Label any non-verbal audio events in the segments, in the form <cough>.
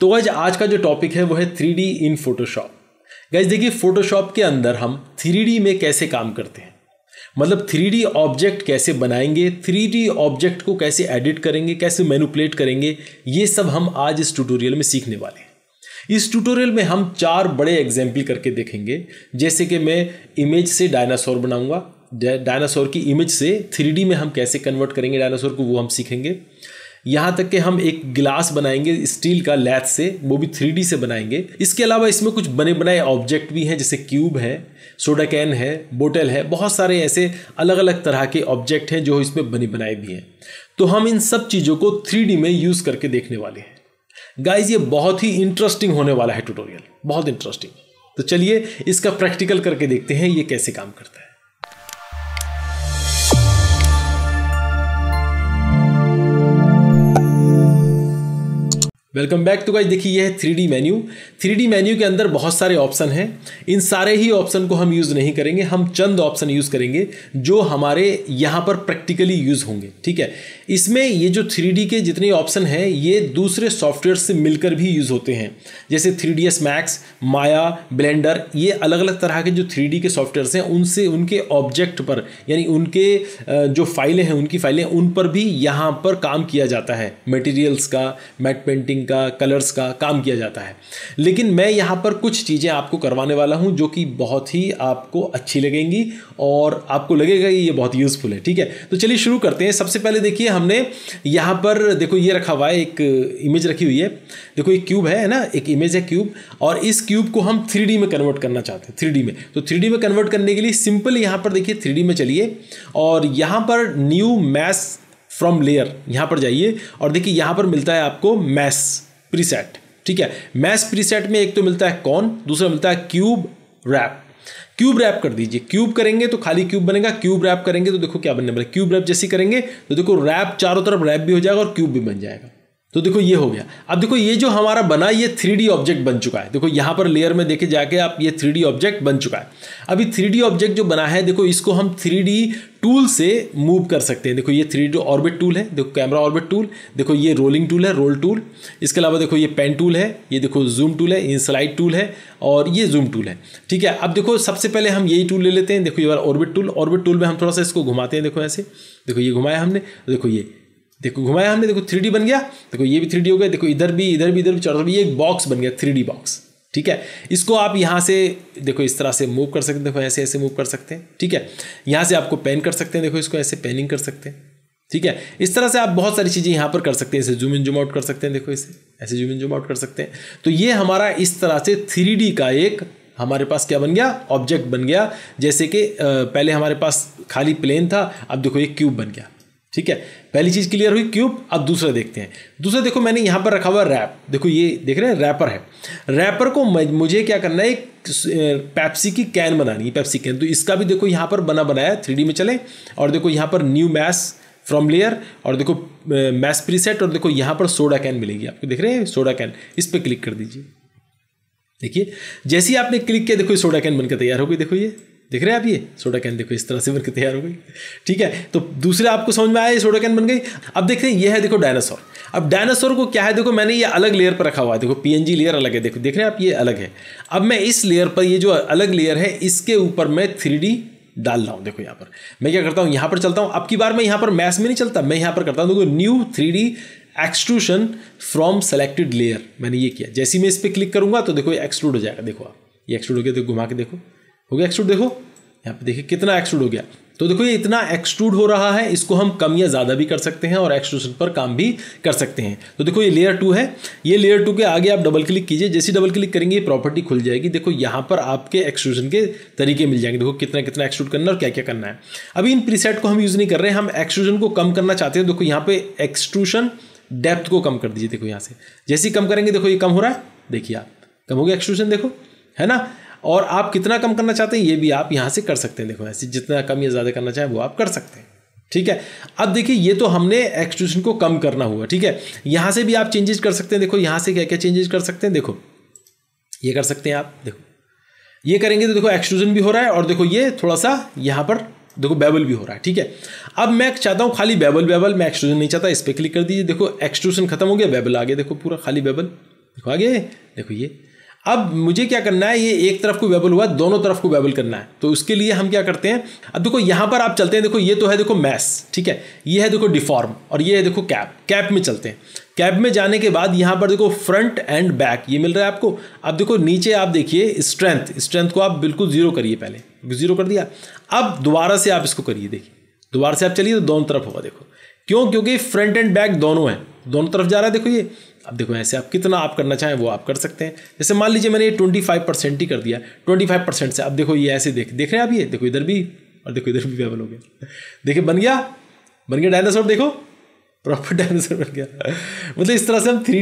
तो गैज आज का जो टॉपिक है वो है थ्री इन फोटोशॉप गैज देखिए फोटोशॉप के अंदर हम थ्री में कैसे काम करते हैं मतलब थ्री ऑब्जेक्ट कैसे बनाएंगे थ्री ऑब्जेक्ट को कैसे एडिट करेंगे कैसे मैनुपलेट करेंगे ये सब हम आज इस ट्यूटोरियल में सीखने वाले हैं इस ट्यूटोरियल में हम चार बड़े एग्जाम्पल करके देखेंगे जैसे कि मैं इमेज से डायनासोर बनाऊंगा डायनासोर की इमेज से थ्री में हम कैसे कन्वर्ट करेंगे डायनासोर को वो हम सीखेंगे यहाँ तक कि हम एक गिलास बनाएंगे स्टील का लैथ से वो भी थ्री से बनाएंगे इसके अलावा इसमें कुछ बने बनाए ऑब्जेक्ट भी हैं जैसे क्यूब है सोडा कैन है बोटल है बहुत सारे ऐसे अलग अलग तरह के ऑब्जेक्ट हैं जो इसमें बने बनाए भी हैं तो हम इन सब चीज़ों को थ्री में यूज़ करके देखने वाले हैं गाइज ये बहुत ही इंटरेस्टिंग होने वाला है ट्यूटोरियल बहुत इंटरेस्टिंग तो चलिए इसका प्रैक्टिकल करके देखते हैं ये कैसे काम करता है वेलकम बैक टू गाइज देखिए यह है डी मेन्यू थ्री मेन्यू के अंदर बहुत सारे ऑप्शन हैं इन सारे ही ऑप्शन को हम यूज़ नहीं करेंगे हम चंद ऑप्शन यूज़ करेंगे जो हमारे यहाँ पर प्रैक्टिकली यूज़ होंगे ठीक है इसमें ये जो थ्री के जितने ऑप्शन हैं ये दूसरे सॉफ्टवेयर से मिलकर भी यूज़ होते हैं जैसे three D S Max Maya Blender ये अलग अलग तरह के जो थ्री के सॉफ्टवेयर्स हैं उनसे उनके ऑब्जेक्ट पर यानी उनके जो फाइलें हैं उनकी फाइलें उन पर भी यहाँ पर काम किया जाता है मटेरियल्स का मैट पेंटिंग पेंटिंग का कलर्स का काम किया जाता है लेकिन मैं यहाँ पर कुछ चीज़ें आपको करवाने वाला हूँ जो कि बहुत ही आपको अच्छी लगेंगी और आपको लगेगा कि ये बहुत यूज़फुल है ठीक है तो चलिए शुरू करते हैं सबसे पहले देखिए हमने यहाँ पर देखो ये रखा हुआ है एक इमेज रखी हुई है देखो एक क्यूब है ना एक इमेज है क्यूब और इस क्यूब को हम थ्री में कन्वर्ट करना चाहते हैं थ्री में तो थ्री में कन्वर्ट करने के लिए सिंपल यहाँ पर देखिए थ्री में चलिए और यहाँ पर न्यू मैथ फ्रॉम लेयर यहां पर जाइए और देखिए यहां पर मिलता है आपको मैस प्रीसेट ठीक है मैस प्रीसेट में एक तो मिलता है कौन दूसरा मिलता है क्यूब रैप क्यूब रैप कर दीजिए क्यूब करेंगे तो खाली क्यूब बनेगा क्यूब रैप करेंगे तो देखो क्या बनने वाला क्यूब रैप जैसे करेंगे तो देखो रैप चारों तरफ रैप भी हो जाएगा और क्यूब भी बन जाएगा तो देखो ये हो गया अब देखो ये जो हमारा बना ये थ्री ऑब्जेक्ट बन चुका है देखो यहाँ पर लेयर में देखे जाके आप ये थ्री ऑब्जेक्ट बन चुका है अभी थ्री ऑब्जेक्ट जो बना है देखो इसको हम थ्री टूल से मूव कर सकते हैं देखो ये थ्री डी ऑर्बिट टूल है देखो कैमरा ऑर्बिट टूल देखो ये रोलिंग टूल है रोल टूल इसके अलावा देखो ये पेन टूल है ये देखो जूम टूल है स्लाइड टूल है और ये जूम टूल है ठीक है अब देखो सबसे पहले हम यही टूल ले लेते हैं देखो ये बार ऑर्बिट टूल ऑर्बिट टूल में हम थोड़ा सा इसको घुमाते हैं देखो ऐसे देखो ये घुमाया हमने देखो ये देखो घुमाया हमने देखो थ्री बन गया देखो ये भी थ्री हो गया देखो इधर भी इधर भी इधर भी चारों भी ये एक बॉक्स बन गया थ्री बॉक्स ठीक है इसको आप यहाँ से देखो इस तरह से मूव कर सकते हैं देखो ऐसे ऐसे मूव कर सकते हैं ठीक है यहाँ से आपको पेन कर सकते हैं देखो इसको ऐसे पेनिंग कर सकते हैं ठीक है इस तरह से आप बहुत सारी चीज़ें यहाँ पर कर सकते हैं इसे जूम इन जूम आउट कर सकते हैं देखो इसे ऐसे जूम इन जूम आउट कर सकते हैं तो ये हमारा इस तरह से थ्री का एक हमारे पास क्या बन गया ऑब्जेक्ट बन गया जैसे कि पहले हमारे पास खाली प्लेन था अब देखो एक क्यूब बन गया ठीक है पहली चीज़ क्लियर हुई क्यूब अब दूसरा देखते हैं दूसरा देखो मैंने यहां पर रखा हुआ रैप देखो ये देख रहे हैं रैपर है रैपर को मुझे क्या करना है एक पैप्सी की कैन बनानी है पैप्सी कैन तो इसका भी देखो यहां पर बना बनाया थ्री में चले और देखो यहां पर न्यू मैस फ्रॉम लेयर और देखो मैस प्रीसेट और देखो यहां पर सोडा कैन मिलेगी आपको देख रहे हैं सोडा कैन इस पर क्लिक कर दीजिए देखिए जैसे ही आपने क्लिक किया देखो ये सोडा कैन बनकर तैयार हो गई देखो ये देख रहे हैं आप ये सोडा कैन देखो इस तरह से बनकर तैयार हो गई ठीक है तो दूसरे आपको समझ में आया ये सोडा कैन बन गई अब देख रहे हैं ये है देखो डायनासोर अब डायनासोर को क्या है देखो मैंने ये अलग लेयर पर रखा हुआ है देखो पीएनजी लेयर अलग है देखो देख रहे हैं आप ये अलग है अब मैं इस लेयर पर ये जो अलग लेयर है इसके ऊपर मैं थ्री डाल रहा हूँ देखो यहाँ पर मैं क्या करता हूँ यहाँ पर चलता हूँ अब की बार मैं यहाँ पर मैथ्स में नहीं चलता मैं यहाँ पर करता हूँ देखो new three extrusion from selected layer मैंने ये किया जैसे मैं इस पर क्लिक करूंगा तो देखो ये एक्सट्रूड हो जाएगा देखो आप ये एक्सट्रूड हो गया तो घुमा के देखो हो गया एक्सट्रूड देखो यहाँ पे देखिए कितना एक्सट्रूड हो गया तो देखो ये इतना एक्सट्रूड हो रहा है इसको हम कम या ज़्यादा भी कर सकते हैं और एक्सट्रूशन पर काम भी कर सकते हैं तो देखो ये लेयर टू है ये लेयर टू के आगे आप डबल क्लिक कीजिए जैसे डबल क्लिक करेंगे ये प्रॉपर्टी खुल जाएगी देखो यहाँ पर आपके एक्सट्रूशन के तरीके मिल जाएंगे देखो कितना कितना एक्सट्रूड करना है और क्या क्या करना है अभी इन प्रीसेट को हम यूज़ नहीं कर रहे हैं हम एक्सट्रूशन को कम करना चाहते हैं देखो यहाँ पर एक्सट्रूशन डेप्थ को कम कर दीजिए देखो यहाँ से जैसे ही कम करेंगे देखो ये कम हो रहा है देखिए आप कम हो गया एक्सट्रूशन देखो है ना और आप कितना कम करना चाहते हैं ये भी आप यहाँ से कर सकते हैं देखो ऐसे जितना कम या ज़्यादा करना चाहें वो आप कर सकते हैं ठीक है अब देखिए ये तो हमने एक्सट्रूशन को कम करना हुआ ठीक है यहाँ से भी आप चेंजेस कर सकते हैं देखो यहाँ से क्या क्या चेंजेस कर सकते हैं देखो ये कर सकते हैं आप देखो ये करेंगे तो देखो एक्सट्रूजन भी हो रहा है और देखो ये थोड़ा सा यहाँ पर देखो बेबल भी हो रहा है ठीक है अब मैं चाहता हूँ खाली बेबल बेबल मैं एक्सट्रूजन नहीं चाहता इस पर क्लिक कर दीजिए देखो एक्सट्रूशन खत्म हो गया बेबल आगे देखो पूरा खाली बेबल देखो आगे देखो ये अब मुझे क्या करना है ये एक तरफ को वेबल हुआ दोनों तरफ को वेबल करना है तो उसके लिए हम क्या करते हैं अब देखो यहाँ पर आप चलते हैं देखो ये तो है देखो मैस ठीक है ये है देखो डिफॉर्म और ये है देखो कैप कैप में चलते हैं कैप में जाने के बाद यहाँ पर देखो फ्रंट एंड बैक ये मिल रहा है आपको अब देखो नीचे आप देखिए स्ट्रेंथ स्ट्रेंथ को आप बिल्कुल ज़ीरो करिए पहले ज़ीरो कर दिया अब दोबारा से आप इसको करिए देखिए दोबारा से आप चलिए तो दोनों तरफ होगा देखो क्यों क्योंकि फ्रंट एंड बैक दोनों हैं दोनों तरफ जा रहा है देखो ये अब देखो ऐसे आप कितना आप करना चाहें वो आप कर सकते हैं जैसे मान लीजिए मैंने ये ट्वेंटी फाइव परसेंट ही कर दिया ट्वेंटी फाइव परसेंट से अब देखो ये ऐसे देख देख रहे हैं आप ये देखो इधर भी और देखो इधर भी अवेलेबल हो गया देखिए बन गया बन गया डायनासोर देखो प्रॉपर डायनासोर <laughs> बन गया मतलब इस तरह से हम थ्री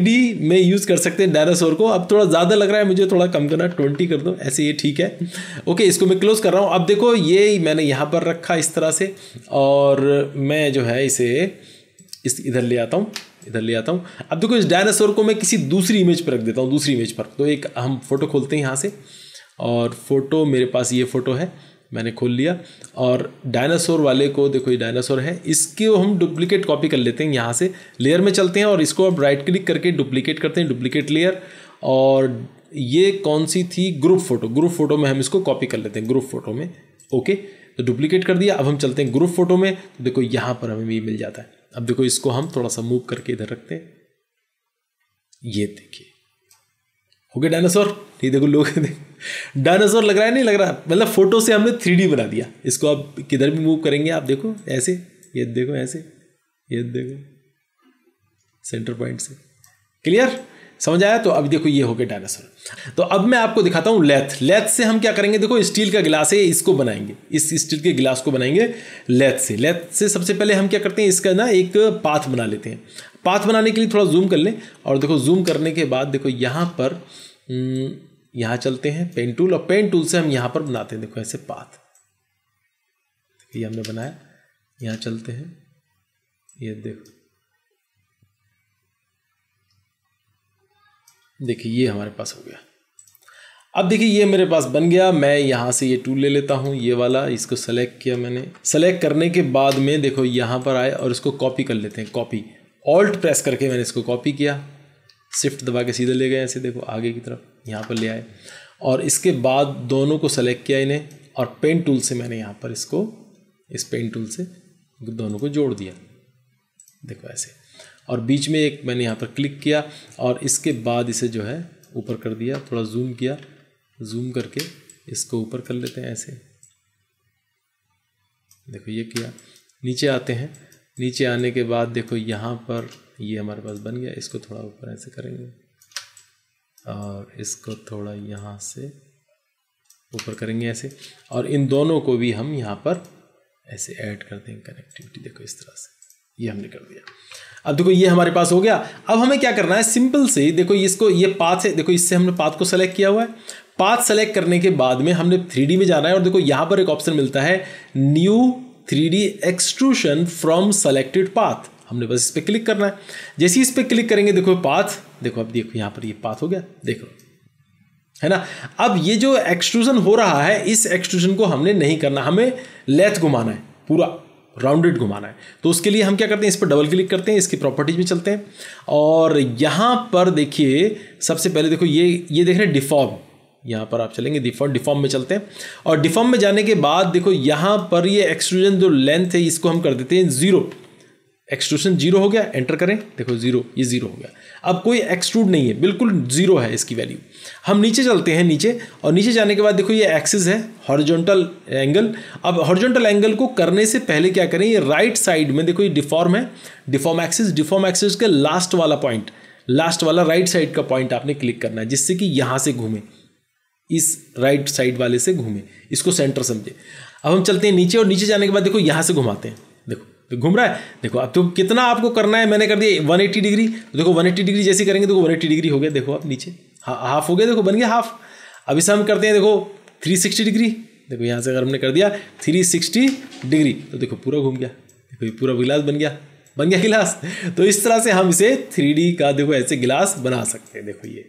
में यूज़ कर सकते हैं डायनासोर को अब थोड़ा ज़्यादा लग रहा है मुझे थोड़ा कम करना ट्वेंटी कर दो ऐसे ये ठीक है ओके इसको मैं क्लोज कर रहा हूँ अब देखो ये मैंने यहाँ पर रखा इस तरह से और मैं जो है इसे इस इधर ले आता हूँ इधर ले आता हूँ अब देखो इस डायनासोर को मैं किसी दूसरी इमेज पर रख देता हूँ दूसरी इमेज पर तो एक हम फोटो खोलते हैं यहाँ से और फोटो मेरे पास ये फ़ोटो है मैंने खोल लिया और डायनासोर वाले को देखो ये डायनासोर है इसके हम डुप्लीकेट कॉपी कर लेते हैं यहाँ से लेयर में चलते हैं और इसको आप राइट क्लिक करके डुप्लीकेट करते हैं डुप्लीकेट लेयर और ये कौन सी थी ग्रुप फोटो ग्रुप फोटो में हम इसको कॉपी कर लेते हैं ग्रुप फोटो में ओके तो डुप्लीकेट कर दिया अब हम चलते हैं ग्रुप फोटो में तो देखो यहाँ पर हमें भी मिल जाता है अब देखो इसको हम थोड़ा सा मूव करके इधर रखते हैं ये देखिए हो गया डायनासोर ये देखो लोग डायनासोर लग रहा है नहीं लग रहा मतलब फोटो से हमने थ्री बना दिया इसको आप किधर भी मूव करेंगे आप देखो ऐसे ये देखो ऐसे ये देखो सेंटर पॉइंट से क्लियर समझ आया तो अब देखो ये हो गया डायनासोर तो अब मैं आपको दिखाता हूँ लेथ लेथ से हम क्या करेंगे देखो स्टील का गिलास है इसको बनाएंगे इस स्टील के गिलास को बनाएंगे लेथ से लेथ से सबसे पहले हम क्या करते हैं इसका ना एक पाथ बना लेते हैं पाथ बनाने के लिए थोड़ा जूम कर लें और देखो जूम करने के बाद देखो यहाँ पर हम्म, यहाँ चलते हैं पेन टूल और पेन टूल से हम यहाँ पर बनाते हैं देखो ऐसे पाथ ये हमने बनाया यहाँ चलते हैं ये देखो देखिए ये हमारे पास हो गया अब देखिए ये मेरे पास बन गया मैं यहाँ से ये टूल ले लेता हूँ ये वाला इसको सेलेक्ट किया मैंने सेलेक्ट करने के बाद में देखो यहाँ पर आए और इसको कॉपी कर लेते हैं कॉपी ऑल्ट प्रेस करके मैंने इसको कॉपी किया शिफ्ट दबा के सीधे ले गए ऐसे देखो आगे की तरफ यहाँ पर ले आए और इसके बाद दोनों को सेलेक्ट किया इन्हें और पेन टूल से मैंने यहाँ पर इसको इस पेन टूल से दोनों को जोड़ दिया देखो ऐसे और बीच में एक मैंने यहाँ पर क्लिक किया और इसके बाद इसे जो है ऊपर कर दिया थोड़ा जूम किया जूम करके इसको ऊपर कर लेते हैं ऐसे देखो ये किया नीचे आते हैं नीचे आने के बाद देखो यहाँ पर ये हमारे पास बन गया इसको थोड़ा ऊपर ऐसे करेंगे और इसको थोड़ा यहाँ से ऊपर करेंगे ऐसे और इन दोनों को भी हम यहाँ पर ऐसे ऐड कर देंगे कनेक्टिविटी देखो इस तरह से ये हमने कर दिया अब देखो ये हमारे पास हो गया अब हमें क्या करना है सिंपल से देखो इसको ये पाथ है देखो इससे हमने पाथ को सेलेक्ट किया हुआ है पाथ सेलेक्ट करने के बाद में हमने थ्री में जाना है और देखो यहाँ पर एक ऑप्शन मिलता है new three D extrusion from selected path हमने बस इस पर क्लिक करना है जैसे ही इस पर क्लिक करेंगे देखो पाथ देखो अब देखो यहाँ पर ये पाथ हो गया देखो है ना अब ये जो एक्सट्रूजन हो रहा है इस एक्सट्रूजन को हमने नहीं करना हमें लेथ घुमाना है पूरा राउंडेड घुमाना है तो उसके लिए हम क्या करते हैं इस पर डबल क्लिक करते हैं इसकी प्रॉपर्टीज में चलते हैं और यहाँ पर देखिए सबसे पहले देखो ये ये देख रहे हैं डिफॉर्म यहाँ पर आप चलेंगे डिफॉर्म डिफॉर्म में चलते हैं और डिफॉर्म में जाने के बाद देखो यहाँ पर ये एक्सट्रूजन जो लेंथ है इसको हम कर देते हैं ज़ीरो एक्सट्रूशन जीरो हो गया एंटर करें देखो जीरो ये जीरो हो गया अब कोई एक्सट्रूड नहीं है बिल्कुल जीरो है इसकी वैल्यू हम नीचे चलते हैं नीचे और नीचे जाने के बाद देखो ये एक्सिस है हॉरिजॉन्टल एंगल अब हॉरिजॉन्टल एंगल को करने से पहले क्या करें ये राइट साइड में देखो ये डिफॉर्म है डिफॉर्म एक्सिस डिफॉर्म एक्सिस का लास्ट वाला पॉइंट लास्ट वाला राइट साइड का पॉइंट आपने क्लिक करना है जिससे कि यहाँ से घूमें इस राइट साइड वाले से घूमें इसको सेंटर समझे अब हम चलते हैं नीचे और नीचे जाने के बाद देखो यहाँ से घुमाते हैं देखो तो घूम रहा है देखो अब तो कितना आपको करना है मैंने कर दिया 180 डिग्री तो देखो 180 डिग्री जैसे करेंगे तो देखो 180 डिग्री हो गया देखो आप नीचे हा, हाफ हो गया देखो बन गया हाफ अब इसे हम करते हैं देखो 360 डिग्री देखो यहाँ से अगर हमने कर दिया 360 डिग्री तो देखो पूरा घूम गया देखो ये पूरा गिलास बन गया बन गया गिलास तो इस तरह से हम इसे थ्री का देखो ऐसे गिलास बना सकते हैं देखो ये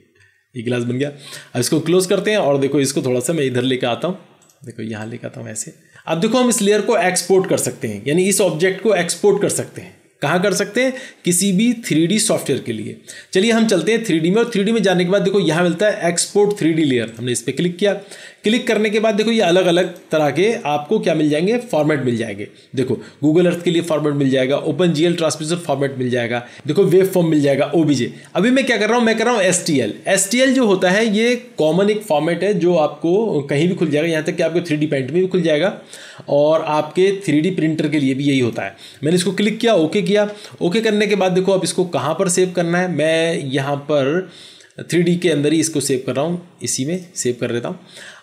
ये गिलास बन गया अब इसको क्लोज करते हैं और देखो इसको थोड़ा सा मैं इधर लेकर आता हूँ देखो यहाँ लेकर आता हूँ ऐसे अब देखो हम इस लेयर को एक्सपोर्ट कर सकते हैं यानी इस ऑब्जेक्ट को एक्सपोर्ट कर सकते हैं कहाँ कर सकते हैं किसी भी थ्री सॉफ्टवेयर के लिए चलिए हम चलते हैं थ्री में और थ्री में जाने के बाद देखो यहाँ मिलता है एक्सपोर्ट थ्री लेयर हमने इस पर क्लिक किया क्लिक करने के बाद देखो ये अलग अलग तरह के आपको क्या मिल जाएंगे फॉर्मेट मिल जाएंगे देखो गूगल अर्थ के लिए फॉर्मेट मिल जाएगा open G L transmission format मिल जाएगा देखो वेब फॉर्म मिल जाएगा ओबीजे अभी मैं क्या कर रहा हूँ मैं कर रहा हूँ S T L S T L जो होता है ये कॉमन एक फॉर्मेट है जो आपको कहीं भी खुल जाएगा यहाँ तक कि आपको थ्री डी पेंट में भी खुल जाएगा और आपके थ्री डी प्रिंटर के लिए भी यही होता है मैंने इसको क्लिक किया ओके किया ओके करने के बाद देखो अब इसको कहाँ पर सेव करना है मैं यहाँ पर थ्री के अंदर ही इसको सेव कर रहा हूँ इसी में सेव कर देता हूँ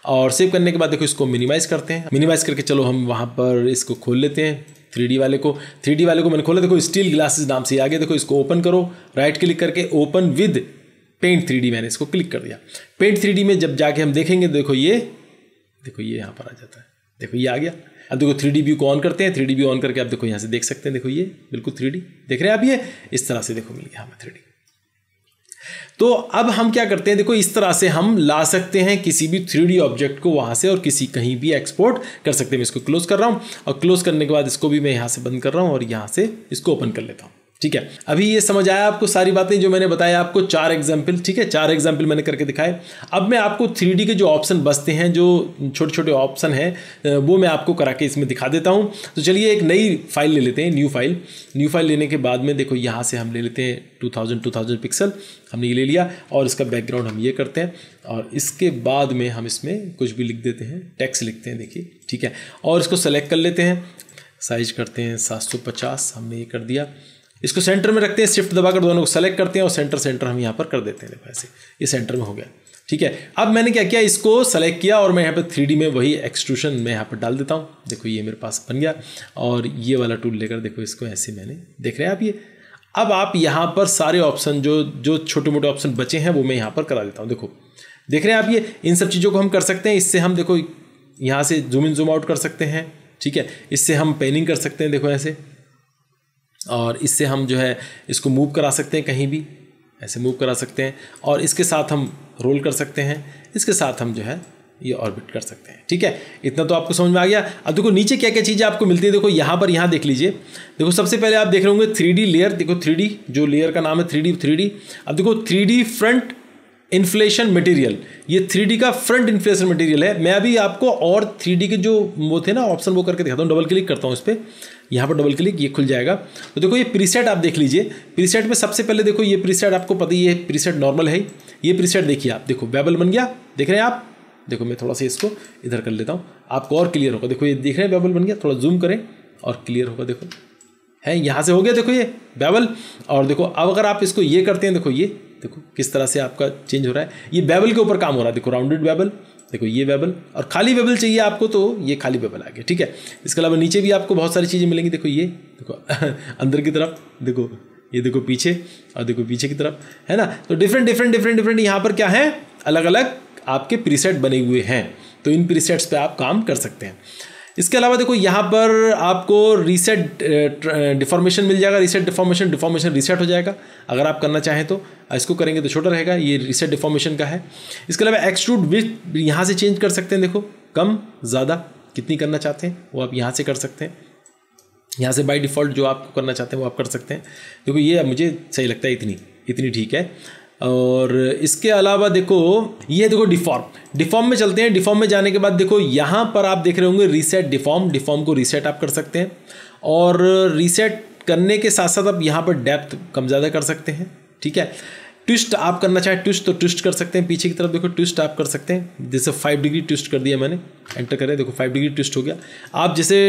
और सेव करने के बाद देखो इसको मिनिमाइज़ करते हैं मिनिमाइज़ करके चलो हम वहाँ पर इसको खोल लेते हैं थ्री वाले को थ्री वाले को मैंने खोला देखो स्टील ग्लासेस नाम से आगे देखो इसको ओपन करो राइट क्लिक करके ओपन विद पेंट थ्री मैंने इसको क्लिक कर दिया पेंट थ्री में जब जाके हम देखेंगे देखो ये देखो ये यहाँ पर आ जाता है देखो ये आ गया अब देखो थ्री डी व्यू को ऑन करते हैं थ्री डी व्यू ऑन करके आप देखो यहाँ से देख सकते हैं देखो ये बिल्कुल थ्री देख रहे हैं आप ये इस तरह से देखो मिल गया हमें थ्री तो अब हम क्या करते हैं देखो इस तरह से हम ला सकते हैं किसी भी थ्री ऑब्जेक्ट को वहाँ से और किसी कहीं भी एक्सपोर्ट कर सकते हैं मैं इसको क्लोज कर रहा हूँ और क्लोज करने के बाद इसको भी मैं यहाँ से बंद कर रहा हूँ और यहाँ से इसको ओपन कर लेता हूँ ठीक है अभी ये समझ आया आपको सारी बातें जो मैंने बताया आपको चार एग्जाम्पल ठीक है चार एग्जाम्पल मैंने करके दिखाए अब मैं आपको थ्री के जो ऑप्शन बचते हैं जो छोटे छोटे ऑप्शन हैं वो मैं आपको करा के इसमें दिखा देता हूँ तो चलिए एक नई फाइल ले लेते हैं न्यू फाइल न्यू फाइल लेने के बाद में देखो यहाँ से हम ले लेते हैं two thousand two thousand pixel हमने ये ले लिया और इसका बैकग्राउंड हम ये करते हैं और इसके बाद में हम इसमें कुछ भी लिख देते हैं टैक्स लिखते हैं देखिए ठीक है और इसको सेलेक्ट कर लेते हैं साइज करते हैं सात सौ पचास हमने ये कर दिया इसको सेंटर में रखते हैं शिफ्ट दबाकर दोनों को सेलेक्ट करते हैं और सेंटर सेंटर हम यहाँ पर कर देते हैं देखो ऐसे ये सेंटर में हो गया ठीक है अब मैंने क्या किया इसको सेलेक्ट किया और मैं यहाँ पर थ्री में वही एक्सट्रूशन मैं यहाँ पर डाल देता हूँ देखो ये मेरे पास बन गया और ये वाला टूल लेकर देखो इसको ऐसे मैंने देख रहे हैं आप ये अब आप यहाँ पर सारे ऑप्शन जो जो छोटे मोटे ऑप्शन बचे हैं वो मैं यहाँ पर करा देता हूँ देखो देख रहे हैं आप ये इन सब चीज़ों को हम कर सकते हैं इससे हम देखो यहाँ से जूम इन जूम आउट कर सकते हैं ठीक है इससे हम पेनिंग कर सकते हैं देखो ऐसे और इससे हम जो है इसको मूव करा सकते हैं कहीं भी ऐसे मूव करा सकते हैं और इसके साथ हम रोल कर सकते हैं इसके साथ हम जो है ये ऑर्बिट कर सकते हैं ठीक है इतना तो आपको समझ में आ गया अब देखो नीचे क्या क्या चीज़ें आपको मिलती है देखो यहाँ पर यहाँ देख लीजिए देखो सबसे पहले आप देख रहे होंगे थ्री लेयर देखो थ्री जो लेयर का नाम है थ्री डी अब देखो थ्री फ्रंट इन्फ्लेशन मटेरियल ये थ्री का फ्रंट इन्फ्लेशन मटेरियल है मैं अभी आपको और थ्री के जो वो थे ना ऑप्शन वो करके दिखाता हूँ डबल क्लिक करता हूँ इस पर यहाँ पर डबल क्लिक ये खुल जाएगा तो देखो ये प्रीसेट आप देख लीजिए प्रीसेट में सबसे पहले देखो ये प्रीसेट आपको पता ही है प्रीसेट नॉर्मल है ये प्रीसेट देखिए आप देखो बैबल बन गया देख रहे हैं आप देखो मैं थोड़ा सा इसको इधर कर लेता हूँ आपको और क्लियर होगा देखो ये देख रहे हैं बैबल बन गया थोड़ा जूम करें और क्लियर होगा देखो है यहाँ से हो गया देखो ये बैबल और देखो अब अगर आप इसको ये करते हैं देखो ये देखो किस तरह से आपका चेंज हो रहा है ये बैबल के ऊपर काम हो रहा है देखो राउंडेड बैबल देखो ये वेबल और खाली वेबल चाहिए आपको तो ये खाली वेबल आ गया ठीक है इसके अलावा नीचे भी आपको बहुत सारी चीज़ें मिलेंगी देखो ये देखो <laughs> अंदर की तरफ देखो ये देखो पीछे और देखो पीछे की तरफ है ना तो डिफरेंट डिफरेंट डिफरेंट डिफरेंट यहाँ पर क्या है अलग अलग आपके प्रीसेट बने हुए हैं तो इन प्रीसेट्स पे आप काम कर सकते हैं इसके अलावा देखो यहाँ पर आपको रीसेट डिफॉर्मेशन मिल जाएगा रीसेट डिफॉर्मेशन डिफॉर्मेशन रीसेट हो जाएगा अगर आप करना चाहें तो इसको करेंगे तो छोटा रहेगा ये रीसेट डिफॉर्मेशन का है इसके अलावा एक्सट्रूड विथ यहाँ से चेंज कर सकते हैं देखो कम ज़्यादा कितनी करना चाहते हैं वो आप यहाँ से कर सकते हैं यहाँ से बाई डिफ़ॉल्ट जो आप करना चाहते हैं वो आप कर सकते हैं क्योंकि ये मुझे सही लगता है इतनी इतनी ठीक है और इसके अलावा देखो ये देखो डिफॉर्म डिफॉर्म में चलते हैं डिफॉर्म में जाने के बाद देखो यहाँ पर आप देख रहे होंगे रीसेट डिफॉर्म डिफॉर्म को रीसेट आप कर सकते हैं और रीसेट करने के साथ साथ आप यहाँ पर डेप्थ कम ज़्यादा कर सकते हैं ठीक है ट्विस्ट आप करना चाहें ट्विस्ट तो ट्विस्ट कर सकते हैं पीछे की तरफ देखो ट्विस्ट आप कर सकते हैं जैसे फाइव डिग्री ट्विस्ट कर दिया मैंने एंटर करें देखो फाइव डिग्री ट्विस्ट हो गया आप जैसे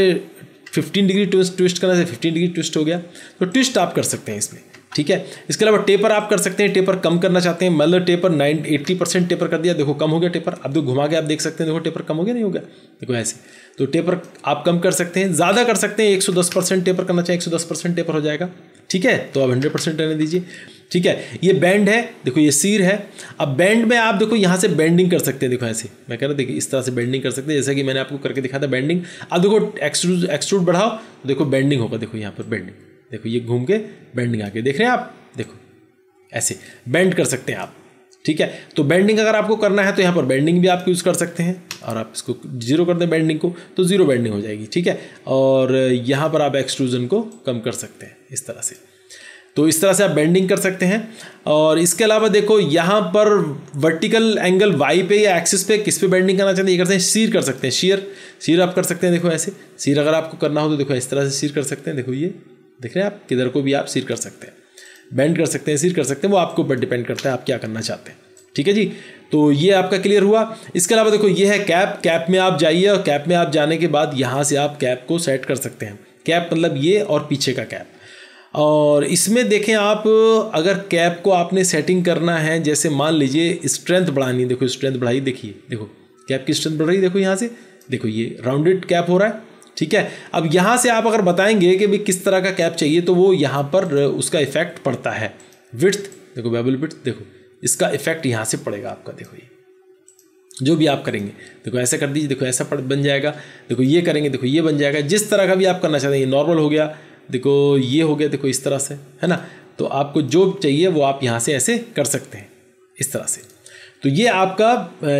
फिफ्टीन डिग्री ट्विस्ट ट्विस्ट करना से फिफ्टीन डिग्री ट्विस्ट हो गया तो ट्विस्ट आप कर सकते हैं इसमें ठीक है इसके अलावा टेपर आप कर सकते हैं टेपर कम करना चाहते हैं मतलब taper nine eighty percent taper कर दिया देखो कम हो गया टेपर अब देखो तो घुमा के आप देख सकते हैं देखो टेपर कम हो गया नहीं हो गया देखो ऐसे तो टेपर आप कम कर सकते हैं ज़्यादा कर सकते हैं एक सौ दस परसेंट टेपर करना चाहिए एक सौ दस परसेंट टेपर हो जाएगा ठीक है तो आप हंड्रेड परसेंट रहने दीजिए ठीक है ये बैंड है देखो ये सीर है अब बैंड में आप देखो यहाँ से बैंडिंग कर सकते हैं देखो ऐसे मैं कह रहा देखिए इस तरह से बैंडिंग कर सकते हैं जैसा कि मैंने आपको करके दिखाया था बैंडिंग अब देखो एक्सट्रूड एक्सट्रूड बढ़ाओ देखो बैंडिंग होगा देखो यहाँ पर बैंडिंग देखो ये घूम के बेंडिंग आके देख रहे हैं आप देखो ऐसे बेंड कर सकते हैं आप ठीक है तो बेंडिंग अगर आपको करना है तो यहाँ पर बेंडिंग भी आप यूज़ कर सकते हैं और आप इसको जीरो कर दें बेंडिंग को तो ज़ीरो बेंडिंग हो जाएगी ठीक है और यहाँ पर आप एक्सट्रूजन को कम कर सकते हैं इस तरह से तो इस तरह से आप बेंडिंग कर सकते हैं और इसके अलावा देखो यहाँ पर वर्टिकल एंगल वाई पे या एक्सिस पे किस पे बेंडिंग करना चाहते हैं ये करते हैं सीर कर सकते हैं शीयर शीर आप कर सकते हैं देखो ऐसे सीर अगर आपको करना हो तो देखो इस तरह से सीर कर सकते हैं देखो ये देख रहे हैं आप किधर को भी आप सिर कर सकते हैं बैंड कर सकते हैं सिर कर सकते हैं वो आपके ऊपर डिपेंड करता है आप क्या करना चाहते हैं ठीक है जी तो ये आपका क्लियर हुआ इसके अलावा देखो ये है कैप कैप में आप जाइए और कैप में आप जाने के बाद यहाँ से आप कैप को सेट कर सकते हैं कैप मतलब ये और पीछे का कैप और इसमें देखें आप अगर कैप को आपने सेटिंग करना है जैसे मान लीजिए स्ट्रेंथ बढ़ानी देखो स्ट्रेंथ बढ़ाई देखिए देखो कैप की स्ट्रेंथ बढ़ रही है देखो यहाँ से देखो ये राउंडेड कैप हो रहा है ठीक है अब यहाँ से आप अगर बताएंगे कि भाई किस तरह का कैप चाहिए तो वो यहाँ पर उसका इफेक्ट पड़ता है विथ देखो बेबल विथ देखो इसका इफेक्ट यहाँ से पड़ेगा आपका देखो ये जो भी आप करेंगे देखो ऐसा कर दीजिए देखो ऐसा बन जाएगा देखो ये करेंगे देखो ये बन जाएगा जिस तरह का भी आप करना चाहते हैं ये नॉर्मल हो गया देखो ये हो गया देखो इस तरह से है ना तो आपको जो चाहिए वो आप यहाँ से ऐसे कर सकते हैं इस तरह से तो ये आपका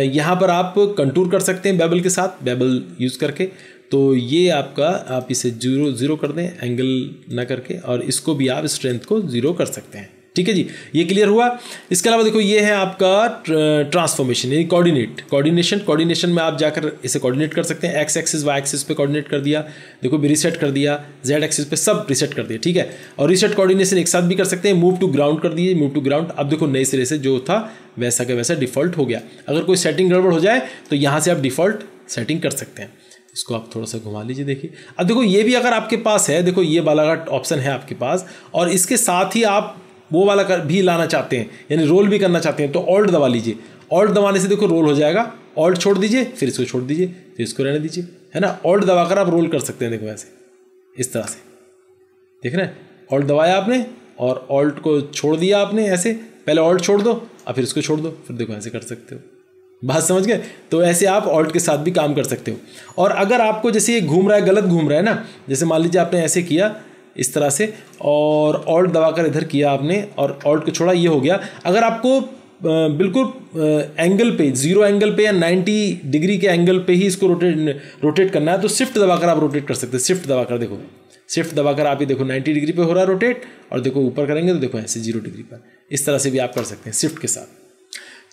यहाँ पर आप कंटूर कर सकते हैं बेबल के साथ बेबल यूज़ करके तो ये आपका आप इसे जीरो जीरो कर दें एंगल ना करके और इसको भी आप स्ट्रेंथ को जीरो कर सकते हैं ठीक है जी ये क्लियर हुआ इसके अलावा देखो ये है आपका ट्रांसफॉर्मेशन यानी कोऑर्डिनेट कोऑर्डिनेशन कोऑर्डिनेशन में आप जाकर इसे कोऑर्डिनेट कर सकते हैं एक्स एक्सिस वाई एक्सिस पे कोऑर्डिनेट कर दिया देखो भी रिसेट कर दिया जेड एक्सिस पे सब रिसेट कर दिया ठीक है और रिसेट कोऑर्डिनेशन एक साथ भी कर सकते हैं मूव टू ग्राउंड कर दिए मूव टू ग्राउंड अब देखो नए सिरे से जो था वैसा का वैसा डिफॉल्ट हो गया अगर कोई सेटिंग गड़बड़ हो जाए तो यहाँ से आप डिफॉल्ट सेटिंग कर सकते हैं इसको आप थोड़ा सा घुमा लीजिए देखिए अब देखो ये भी अगर आपके पास है देखो ये बालाघाट ऑप्शन है आपके पास और इसके साथ ही आप वो वाला कर भी लाना चाहते हैं यानी रोल भी करना चाहते हैं तो ऑल्ट दबा लीजिए ऑल्ट दबाने से देखो रोल हो जाएगा ऑल्ट छोड़ दीजिए फिर इसको छोड़ दीजिए फिर इसको रहने दीजिए है ना ऑल्ट दबाकर आप रोल कर सकते हैं देखो ऐसे इस तरह से देख रहे हैं ऑल्ट दबाया आपने और ऑल्ट को छोड़ दिया आपने ऐसे पहले ऑल्ट छोड़ दो और फिर इसको छोड़ दो फिर देखो ऐसे कर सकते हो बात समझ गए तो ऐसे आप ऑल्ट के साथ भी काम कर सकते हो और अगर आपको जैसे ये घूम रहा है गलत घूम रहा है ना जैसे मान लीजिए आपने ऐसे किया इस तरह से और ऑल्ट दबाकर इधर किया आपने और ऑल्ट को छोड़ा ये हो गया अगर आपको बिल्कुल एंगल पे जीरो एंगल पे या नाइन्टी डिग्री के एंगल पे ही इसको रोटेट रोटेट करना है तो शिफ्ट दबाकर आप रोटेट कर सकते हैं शिफ्ट दबाकर देखो शिफ्ट दबाकर आप ये देखो नाइन्टी डिग्री पे हो रहा है रोटेट और देखो ऊपर करेंगे तो देखो ऐसे जीरो डिग्री पर इस तरह से भी आप कर सकते हैं शिफ्ट के साथ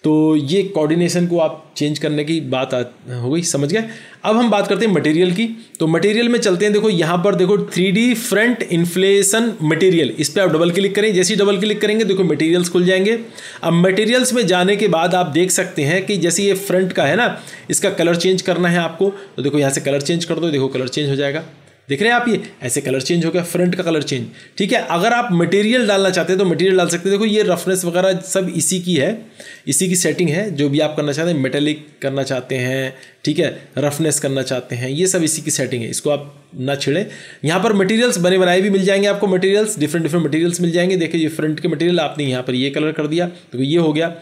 तो ये कोऑर्डिनेशन को आप चेंज करने की बात आ, हो गई समझ गए अब हम बात करते हैं मटेरियल की तो मटेरियल में चलते हैं देखो यहाँ पर देखो थ्री फ्रंट इन्फ्लेशन मटेरियल इस पर आप डबल क्लिक करें जैसे ही डबल क्लिक करेंगे देखो मटेरियल्स खुल जाएंगे अब मटेरियल्स में जाने के बाद आप देख सकते हैं कि जैसे ये फ्रंट का है ना इसका कलर चेंज करना है आपको तो देखो यहाँ से कलर चेंज कर दो देखो कलर चेंज हो जाएगा देख रहे हैं आप ये ऐसे कलर चेंज हो गया फ्रंट का कलर चेंज ठीक है अगर आप मटेरियल डालना चाहते हैं तो मटेरियल डाल सकते हैं देखो ये रफनेस वगैरह सब इसी की है इसी की सेटिंग है जो भी आप करना चाहते हैं मेटेलिक करना चाहते हैं ठीक है रफनेस करना चाहते हैं ये सब इसी की सेटिंग है इसको आप ना छिड़ें यहाँ पर मटेरियल्स बने बनाए भी मिल जाएंगे आपको मटेरियल्स डिफरेंट डिफरेंट मटेरियल्स मिल जाएंगे देखिए ये फ्रंट के मटेरियल आपने यहाँ पर ये कलर कर दिया देखो ये हो गया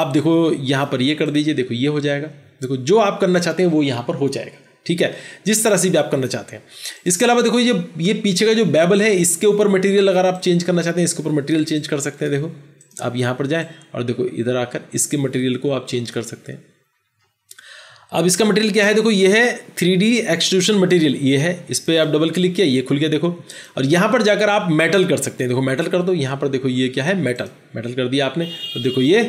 आप देखो यहाँ पर ये कर दीजिए देखो ये हो जाएगा देखो जो आप करना चाहते हैं वो यहाँ पर हो जाएगा ठीक है जिस तरह से भी आप करना चाहते हैं इसके अलावा देखो ये ये पीछे का जो बैबल है इसके ऊपर मटेरियल अगर आप चेंज करना चाहते हैं इसके ऊपर मटेरियल चेंज कर सकते हैं देखो आप यहां पर जाएं और देखो इधर आकर इसके मटेरियल को आप चेंज कर सकते हैं अब इसका मटेरियल क्या है देखो ये है थ्री डी एक्सट्रूशन मटेरियल ये है इस पर आप डबल क्लिक किया ये खुल गया देखो और यहाँ पर जाकर आप मेटल कर सकते हैं देखो मेटल कर दो यहाँ पर देखो ये क्या है मेटल मेटल कर दिया आपने तो देखो ये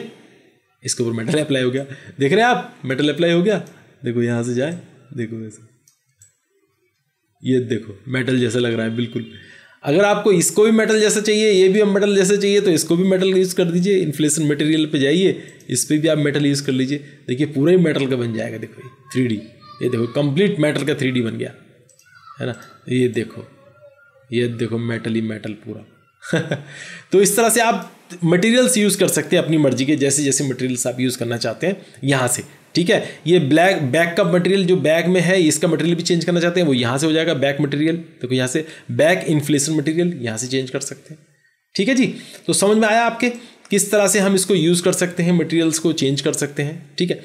इसके ऊपर मेटल अप्लाई हो गया देख रहे हैं आप मेटल अप्लाई हो गया देखो यहाँ से जाए देखो ऐसा ये देखो मेटल जैसा लग रहा है बिल्कुल अगर आपको इसको भी मेटल जैसा चाहिए ये भी मेटल जैसा चाहिए तो इसको भी मेटल यूज़ कर दीजिए इन्फ्लेशन मटेरियल पे जाइए इस पर भी आप मेटल यूज़ कर लीजिए देखिए पूरा ही मेटल का बन जाएगा देखो ये थ्री ये देखो कंप्लीट मेटल का थ्री बन गया है ना ये देखो ये देखो मेटल ही मेटल पूरा <laughs> तो इस तरह से आप मटेरियल्स यूज़ कर सकते हैं अपनी मर्जी के जैसे जैसे मटेरियल्स आप यूज़ करना चाहते हैं यहाँ से ठीक है ये ब्लैक बैक का मटेरियल जो बैग में है इसका मटेरियल भी चेंज करना चाहते हैं वो यहाँ से हो जाएगा बैक मटेरियल देखो यहाँ से बैक इन्फ्लेशन मटेरियल यहाँ से चेंज कर सकते हैं ठीक है जी तो समझ में आया आपके किस तरह से हम इसको यूज़ कर सकते हैं मटेरियल्स को चेंज कर सकते हैं ठीक है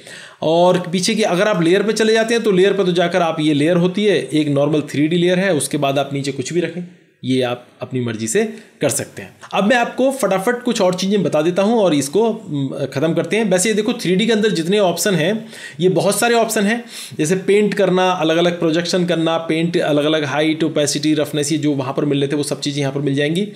और पीछे की अगर आप लेयर पे चले जाते हैं तो लेयर पे तो जाकर आप ये लेयर होती है एक नॉर्मल थ्री लेयर है उसके बाद आप नीचे कुछ भी रखें ये आप अपनी मर्जी से कर सकते हैं अब मैं आपको फटाफट कुछ और चीज़ें बता देता हूँ और इसको ख़त्म करते हैं वैसे ये देखो थ्री के अंदर जितने ऑप्शन हैं ये बहुत सारे ऑप्शन हैं जैसे पेंट करना अलग अलग प्रोजेक्शन करना पेंट अलग अलग हाइट ओपेसिटी रफनेस ये जो वहाँ पर मिल रहे थे वो सब चीज़ें यहाँ पर मिल जाएंगी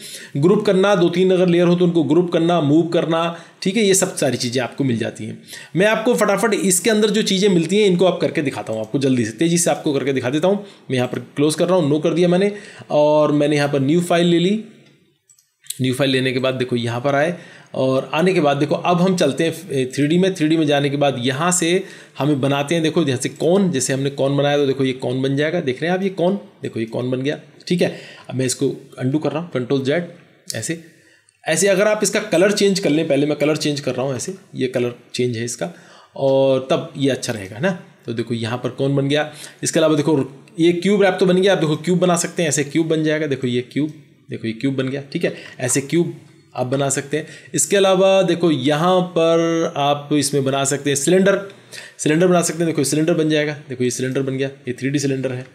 ग्रुप करना दो तीन अगर लेयर हो तो उनको ग्रुप करना मूव करना ठीक है ये सब सारी चीज़ें आपको मिल जाती हैं मैं आपको फटाफट इसके अंदर जो चीज़ें मिलती हैं इनको आप करके दिखाता हूँ आपको जल्दी से तेज़ी से आपको करके दिखा देता हूँ मैं यहाँ पर क्लोज कर रहा हूँ नो कर दिया मैंने और मैंने यहाँ पर न्यू फाइल ले ली न्यू फाइल लेने के बाद देखो यहाँ पर आए और आने के बाद देखो अब हम चलते हैं थ्री में थ्री में जाने के बाद यहाँ से हमें बनाते हैं देखो जैसे कौन जैसे हमने कौन बनाया तो देखो ये कौन बन जाएगा देख रहे हैं आप ये कौन देखो ये कौन बन गया ठीक है अब मैं इसको अंडू कर रहा हूँ कंट्रोल जेड ऐसे ऐसे अगर आप इसका कलर चेंज कर लें पहले मैं कलर चेंज कर रहा हूँ ऐसे ये कलर चेंज है इसका और तब ये अच्छा रहेगा ना तो देखो यहाँ पर कौन बन गया इसके अलावा देखो ये क्यूब रैप तो बन गया आप देखो क्यूब बना सकते हैं ऐसे क्यूब बन जाएगा देखो ये क्यूब देखो ये क्यूब बन गया ठीक है ऐसे क्यूब आप बना सकते हैं इसके अलावा देखो यहाँ पर आप इसमें बना सकते हैं सिलेंडर सिलेंडर बना सकते हैं देखो सिलेंडर बन जाएगा देखो ये सिलेंडर बन गया ये थ्री सिलेंडर है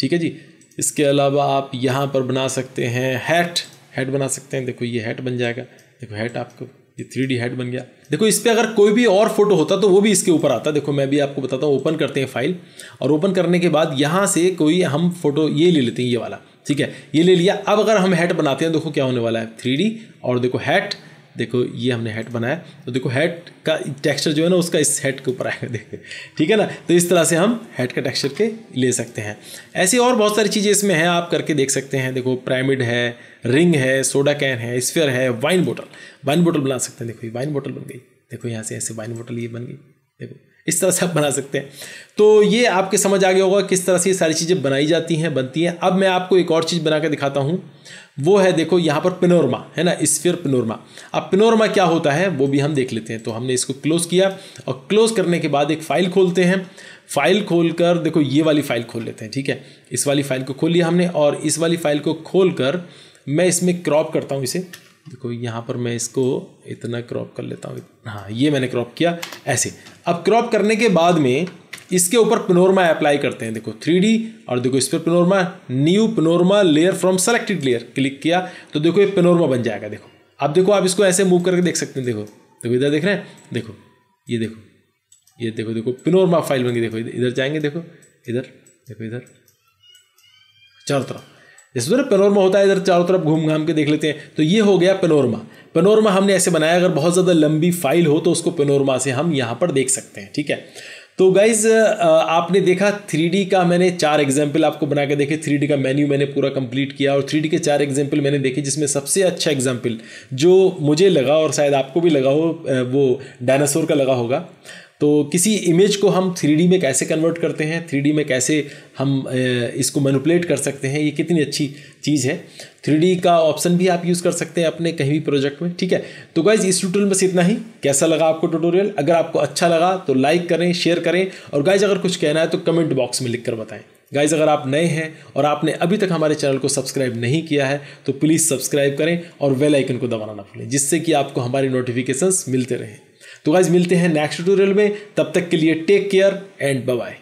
ठीक है जी इसके अलावा आप यहाँ पर बना सकते हैं हैट हेड बना सकते हैं देखो ये हेड बन जाएगा देखो हेड आपको ये थ्री डी हेड बन गया देखो इस पर अगर कोई भी और फोटो होता तो वो भी इसके ऊपर आता देखो मैं भी आपको बताता हूँ ओपन करते हैं फाइल और ओपन करने के बाद यहाँ से कोई हम फोटो ये ले लेते हैं ये वाला ठीक है ये ले लिया अब अगर हम हैट बनाते हैं देखो क्या होने वाला है थ्री और देखो हैट देखो ये हमने हेड बनाया तो देखो हेड का टेक्सचर जो है ना उसका इस हेड के ऊपर आएगा <laughs> देखो ठीक है ना तो इस तरह से हम हेड का टेक्सचर के ले सकते हैं ऐसी और बहुत सारी चीज़ें इसमें हैं आप करके देख सकते हैं देखो पिरामिड है रिंग है सोडा कैन है स्फेयर है वाइन बोटल वाइन बोटल बना सकते हैं देखो ये वाइन बोटल बन गई देखो यहाँ से ऐसे वाइन बोटल ये बन गई देखो इस तरह से आप बना सकते हैं तो ये आपके समझ आ गया होगा किस तरह से ये सारी चीज़ें बनाई जाती हैं बनती हैं अब मैं आपको एक और चीज़ बना दिखाता हूँ वो है देखो यहाँ पर पिनोरमा है ना स्फियर पिनोरमा अब पिनोरमा क्या होता है वो भी हम देख लेते हैं तो हमने इसको क्लोज किया और क्लोज करने के बाद एक फाइल खोलते हैं फाइल खोल कर देखो ये वाली फाइल खोल लेते हैं ठीक है इस वाली फाइल को खोल लिया हमने और इस वाली फाइल को खोल कर मैं इसमें क्रॉप करता हूँ इसे देखो यहाँ पर मैं इसको इतना क्रॉप कर लेता हूँ हाँ ये मैंने क्रॉप किया ऐसे अब क्रॉप करने के बाद में इसके ऊपर पिनोरमा अप्लाई करते हैं देखो थ्री और देखो इस पर panorama new panorama layer from selected layer click किया तो देखो ये पिनोरमा बन जाएगा देखो अब देखो आप इसको ऐसे मूव करके देख सकते हैं देखो देखो इधर देख रहे हैं देखो ये देखो ये देखो देखो पिनोरमा फाइल बन गई देखो इधर जाएंगे देखो इधर देखो इधर चारों तरफ जैसे ना पेनोरमा होता है इधर चारों तरफ घूम घाम के देख लेते हैं तो ये हो गया पेनोरमा पेनोरमा हमने ऐसे बनाया अगर बहुत ज़्यादा लंबी फाइल हो तो उसको पेनोरमा से हम यहाँ पर देख सकते हैं ठीक है तो गाइज आपने देखा थ्री का मैंने चार एग्जाम्पल आपको बना के देखे थ्री का मेन्यू मैंने पूरा कंप्लीट किया और थ्री के चार एग्जाम्पल मैंने देखे जिसमें सबसे अच्छा एग्जाम्पल जो मुझे लगा और शायद आपको भी लगा हो वो डायनासोर का लगा होगा तो किसी इमेज को हम थ्री में कैसे कन्वर्ट करते हैं थ्री में कैसे हम इसको मैनुपलेट कर सकते हैं ये कितनी अच्छी चीज़ है थ्री का ऑप्शन भी आप यूज़ कर सकते हैं अपने कहीं भी प्रोजेक्ट में ठीक है तो गाइज इस ट्यूटोरियल बस इतना ही कैसा लगा आपको ट्यूटोरियल अगर आपको अच्छा लगा तो लाइक करें शेयर करें और गाइज अगर कुछ कहना है तो कमेंट बॉक्स में लिख कर बताएं गाइज अगर आप नए हैं और आपने अभी तक हमारे चैनल को सब्सक्राइब नहीं किया है तो प्लीज़ सब्सक्राइब करें और वेल आइकन को दबाना ना भूलें जिससे कि आपको हमारे नोटिफिकेशंस मिलते रहें तो गाइज मिलते हैं नेक्स्ट ट्यूटोरियल में तब तक के लिए टेक केयर एंड बाय